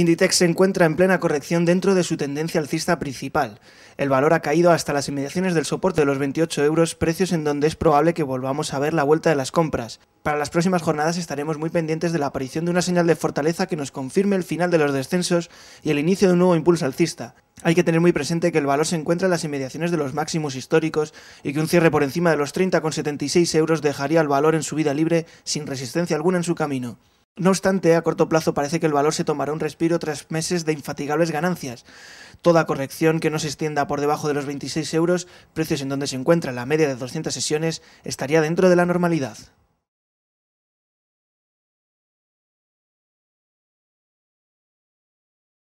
Inditex se encuentra en plena corrección dentro de su tendencia alcista principal. El valor ha caído hasta las inmediaciones del soporte de los 28 euros, precios en donde es probable que volvamos a ver la vuelta de las compras. Para las próximas jornadas estaremos muy pendientes de la aparición de una señal de fortaleza que nos confirme el final de los descensos y el inicio de un nuevo impulso alcista. Hay que tener muy presente que el valor se encuentra en las inmediaciones de los máximos históricos y que un cierre por encima de los 30,76 euros dejaría al valor en su vida libre sin resistencia alguna en su camino. No obstante, a corto plazo parece que el valor se tomará un respiro tras meses de infatigables ganancias. Toda corrección que no se extienda por debajo de los 26 euros, precios en donde se encuentra la media de 200 sesiones, estaría dentro de la normalidad.